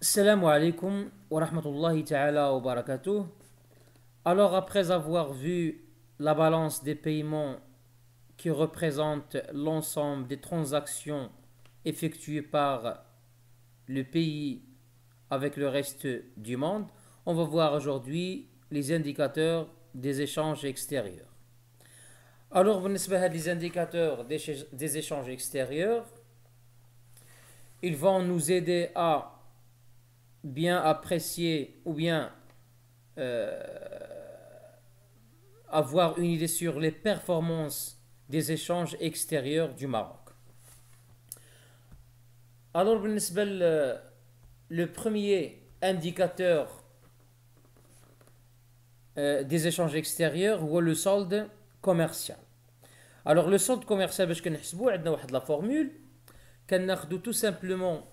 Salam alaikum wa rahmatullahi ta'ala wa barakatuh. Alors, après avoir vu la balance des paiements qui représente l'ensemble des transactions effectuées par le pays avec le reste du monde, on va voir aujourd'hui les indicateurs des échanges extérieurs. Alors, vous les indicateurs des échanges extérieurs, ils vont nous aider à bien apprécier ou bien euh, avoir une idée sur les performances des échanges extérieurs du Maroc. Alors, le premier indicateur euh, des échanges extérieurs ou le solde commercial. Alors, le solde commercial, parce que nous avons la formule, qu'on tout simplement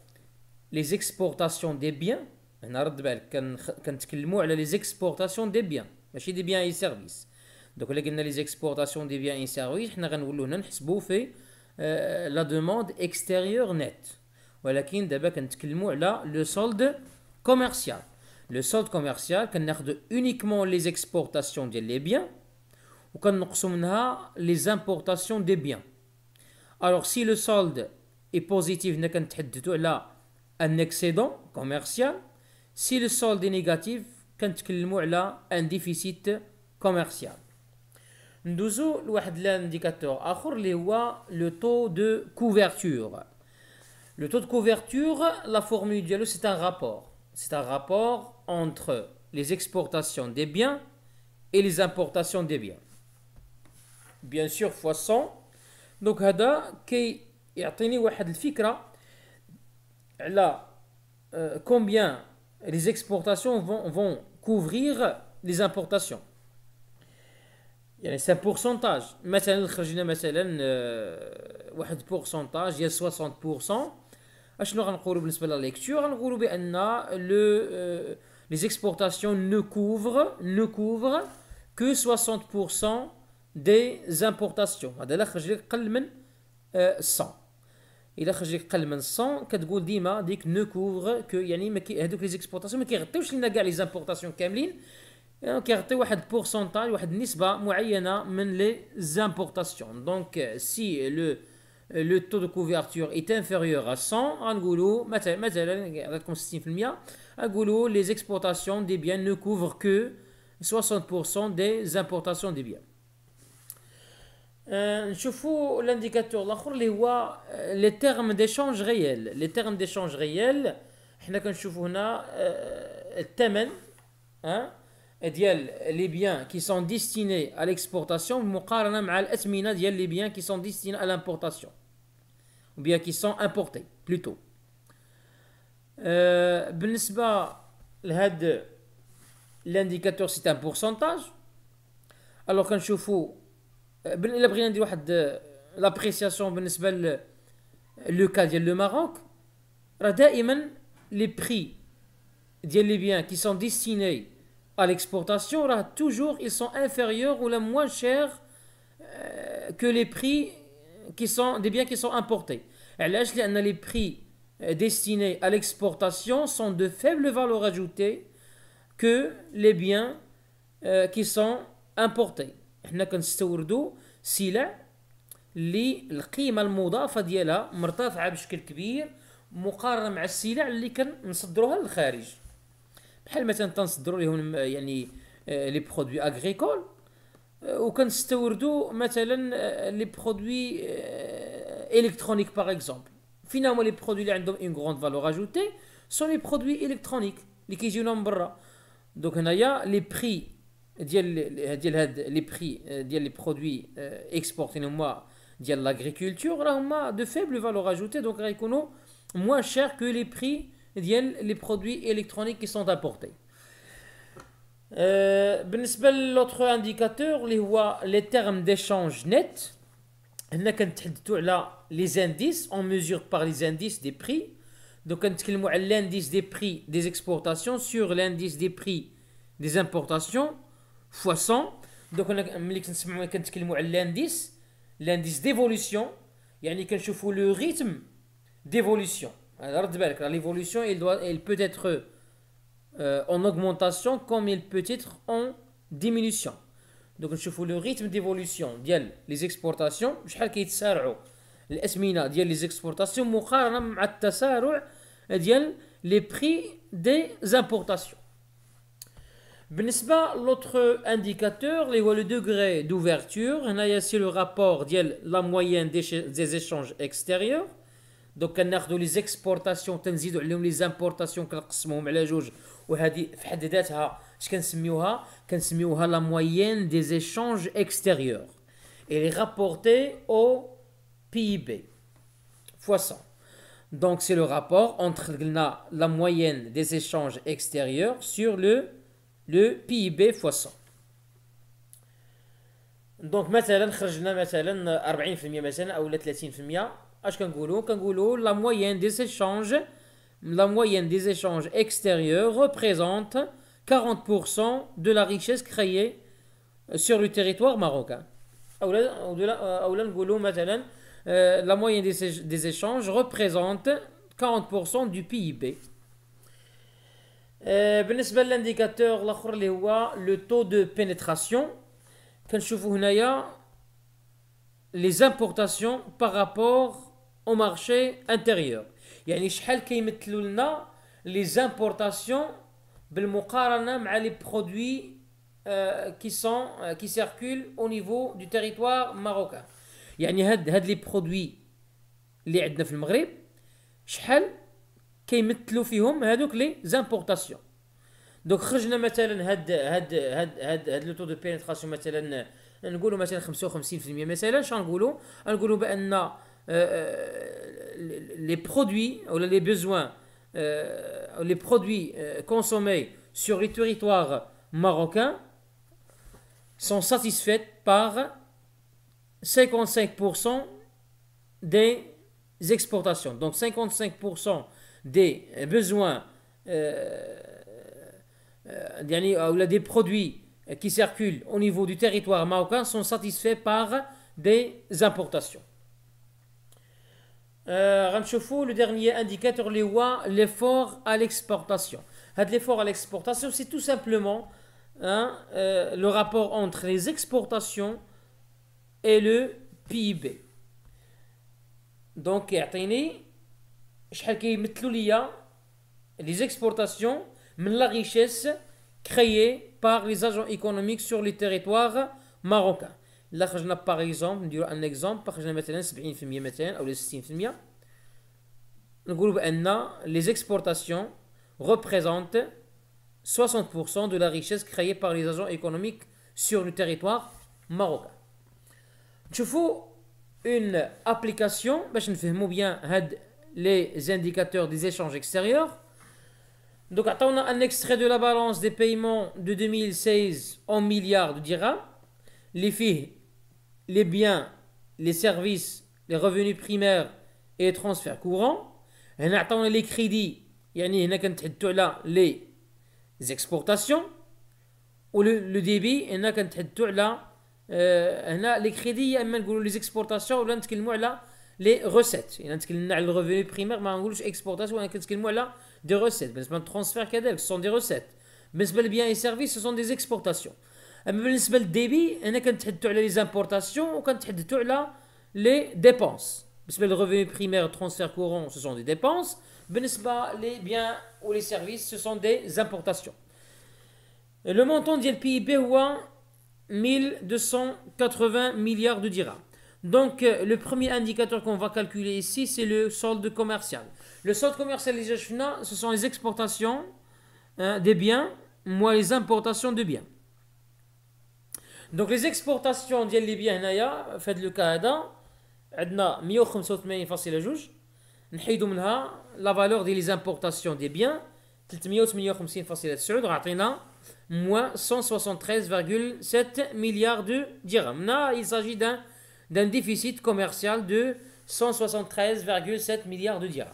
les exportations des biens, on ben, les exportations des biens, marchés des biens et services. Donc, lesquelles les exportations des biens et services on où l'on la demande extérieure nette. Voilà le solde commercial. Le solde commercial on uniquement les exportations des biens ou quand les importations des biens. Alors, si le solde est positif, on ce pas là un excédent commercial si le solde est négatif quand il a un déficit commercial. Nous avons l'indicateur le taux de couverture. Le taux de couverture, la formule du dialogue, c'est un rapport. C'est un rapport entre les exportations des biens et les importations des biens. Bien sûr, fois 100. Donc, il y a un les là, euh, combien les exportations vont, couvrir les importations يعني سان بورسونتاج مثلا خرجنا pourcentage il y a 60% اشنو غنقولوا بالنسبه للليكتور غنقولوا بان les exportations ne couvrent ne couvrent que 60% des importations هذا لا خرج 100 il a خرج ليك أقل من 100 tu dis ne couvre que yani hadouk les exportations ma kayghatish lina gha li zimportations kamlin on quartier wahed pourcentage wahed nisba moayna men les importations donc euh, si euh, le taux de couverture est inférieur à 100 on dit les exportations des biens ne couvrent que 60% des importations des biens nous euh, l'indicateur la euh, les termes d'échange réel les termes d'échange réel nous y a les biens qui sont destinés à l'exportation comparons à les biens qui sont destinés à l'importation ou bien qui sont importés plutôt بالنسبة euh, l'indicateur c'est un pourcentage alors qu'il nous faut الا بغينا ندير واحد لابريسياسيون Maroc, ل لو كا ديال لو ماروك راه à l'exportation, toujours ils sont inférieurs ou la moins chers euh, que les prix qui sont des biens qui sont importés. Les prix euh, destinés à l'exportation sont de faible valeur ajoutée que les biens euh, qui sont importés. حنا كنستوردوا سلع اللي القيمه المضافه ديالها مرتفعه بشكل كبير مقارنه مع السلع اللي كنصدروها للخارج بحال مثلا تنصدروا لهم يعني آه، لي برودوي اغريكول آه، وكنستوردوا مثلا آه، لي برودوي الكترونيك باغ اكزومبل فينا هما لي برودوي اللي عندهم اون غروند فالور اجوتي سون لي برودوي الكترونيك اللي كيجيونا من برا دونك هنايا لي بري les prix, les produits euh, exportés, non l'agriculture. Là, a de faibles valeurs ajoutées, donc moins cher que les prix, les produits électroniques qui sont importés. L'autre euh, indicateur, les termes d'échange net, les indices, on mesure par les indices des prix. Donc, l'indice des prix des exportations sur l'indice des prix des importations fois 100 donc l'indice l'indice d'évolution يعني كنشوفوا le rythme d'évolution l'évolution il doit il peut être euh, en augmentation comme il peut être en diminution donc نشوفوا le rythme d'évolution ديال les exportations شحال كيتسارعوا الاسمنه ديال les exportations مع التسارع ديال les prix des importations l'autre indicateur, les le degré d'ouverture, c'est le rapport de la moyenne des échanges extérieurs. Donc, on a les exportations, les importations, la moyenne des échanges extérieurs. Et les rapporter au PIB. Fois 100. Donc, c'est le rapport entre la moyenne des échanges extérieurs sur le le PIB fois 100 دونك مثلا خرجنا مثلا 40% مثلا او 30% اش كنقولوا كنقولوا لا moyenne دي échanges la moyenne des échanges extérieurs représente 40% de la richesse créée euh, sur le territoire marocain. La moyenne des échanges représente 40% du PIB. L'indicateur, le taux de pénétration, les importations par rapport au marché intérieur. Il y a des les importations les importations, les produits euh, euh, qui circulent au niveau du territoire marocain. Il y a produits qui sont en train de qui mettent le fihom hadouk les importations donc prenons par exemple had had le taux de pénétration On نقولوا مثلا 55% مثلا شن نقولوا نقولوا بأن les produits ou les besoins les produits consommés sur territoire marocain sont satisfaits par 55% des exportations donc 55% des besoins euh, euh, euh, ou des produits qui circulent au niveau du territoire marocain sont satisfaits par des importations. le dernier indicateur, l'effort à l'exportation. L'effort à l'exportation, c'est tout simplement hein, le rapport entre les exportations et le PIB. Donc, il les exportations ليا les exportations de la richesse créée par les agents économiques sur le territoire marocain. Là, par exemple, durant un exemple, 70% مثلا 60% les exportations représentent 60% de la richesse créée par les agents économiques sur le territoire marocain. fais une application je fais pas bien les indicateurs des échanges extérieurs. Donc, on a un extrait de la balance des paiements de 2016 en milliards de dirhams. Les filles, les biens, les services, les revenus primaires et les transferts courants. On a les crédits, يعني هنا كنتحدثوا على débit le le on a كنتحدثوا على هنا crédits les exportations les exportations les recettes, il y en le revenu primaire, mais en plus exportation, il on en a qui des recettes. Mes ben, meubles transferts ce sont des recettes. mais biens et services, ce sont des exportations. Mais ce débits, il y les importations ou qui là les dépenses. Le revenu primaire, primaires, transferts courants, ce sont des dépenses. Mes pas les biens ou les services, ce sont des importations. Le montant dit le PIB ou un milliards de dirhams. Donc, euh, le premier indicateur qu'on va calculer ici, c'est le solde commercial. Le solde commercial, ce sont les exportations hein, des biens, moins les importations de biens. Donc, les exportations ديال les biens la في cas الكا هذا facile 185.2 نحيدوا منها la La valeur des importations des biens 358.9 on moins 173,7 milliards de dirhams. Là, il s'agit d'un d'un déficit commercial de 173,7 milliards de dirhams.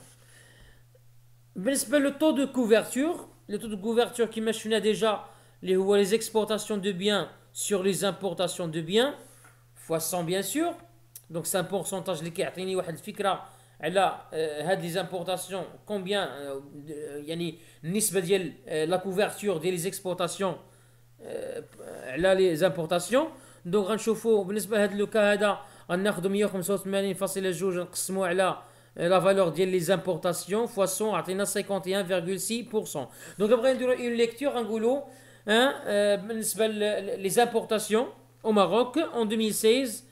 Le taux de couverture, le taux de couverture qui mentionnait déjà les, les exportations de biens sur les importations de biens, fois 100 bien sûr, donc c'est un pourcentage qui يعطيني واحد الفكره على had des importations combien يعني y ديال la couverture des les exportations euh, a les importations donc غنشوفوا بالنسبه le cas-là, la valeur des importations fois 100 عطينا 51,6% Donc après une lecture en goulot, les hein, euh, Les importations au Maroc en 2016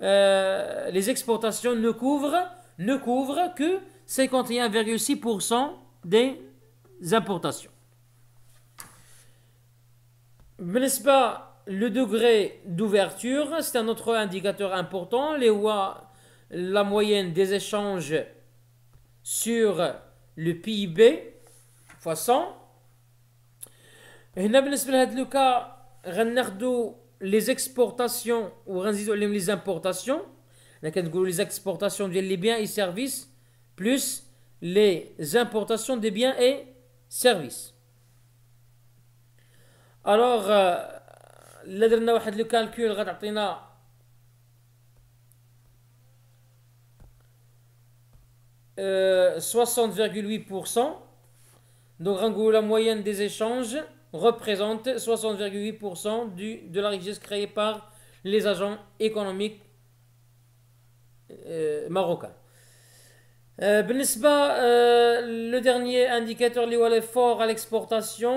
euh, les exportations ne couvrent ne couvrent que 51,6% des importations بالنسبة le degré d'ouverture, c'est un autre indicateur important. Les la moyenne des échanges sur le PIB fois 100. هنا بالنسبة le لوكا les exportations ou les importations. les exportations des biens et services plus les importations des biens et services. Alors, euh, le le واحد لو 60,8%. Donc, en gros, la moyenne des échanges représente 60,8% de la richesse créée par les agents économiques euh, marocains. Euh, euh le dernier indicateur lié l'effort à l'exportation,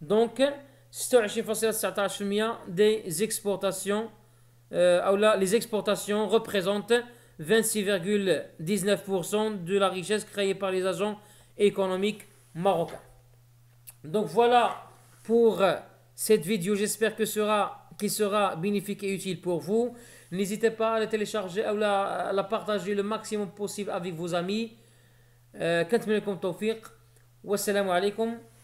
donc 26.19% des exportations là, euh, les exportations représentent 26,19% de la richesse créée par les agents économiques marocains. Donc voilà pour euh, cette vidéo. J'espère que sera, qui sera bénéfique et utile pour vous. N'hésitez pas à la télécharger ou la, à la partager le maximum possible avec vos amis. كنتمنى لكم التوفيق والسلام عليكم